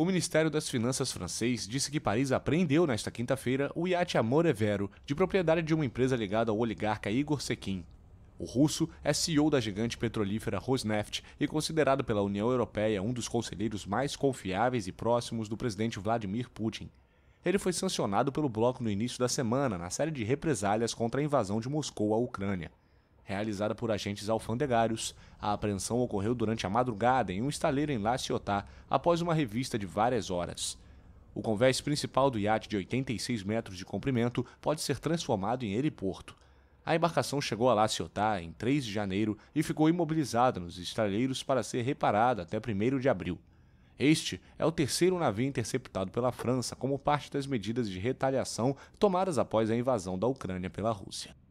O Ministério das Finanças francês disse que Paris apreendeu nesta quinta-feira o iate Amore é Vero, de propriedade de uma empresa ligada ao oligarca Igor Sequin. O russo é CEO da gigante petrolífera Rosneft e considerado pela União Europeia um dos conselheiros mais confiáveis e próximos do presidente Vladimir Putin. Ele foi sancionado pelo bloco no início da semana na série de represálias contra a invasão de Moscou à Ucrânia realizada por agentes alfandegários. A apreensão ocorreu durante a madrugada em um estaleiro em La Ciotá, após uma revista de várias horas. O convés principal do iate de 86 metros de comprimento pode ser transformado em heliporto. A embarcação chegou a La Ciotá em 3 de janeiro e ficou imobilizada nos estaleiros para ser reparada até 1 de abril. Este é o terceiro navio interceptado pela França como parte das medidas de retaliação tomadas após a invasão da Ucrânia pela Rússia.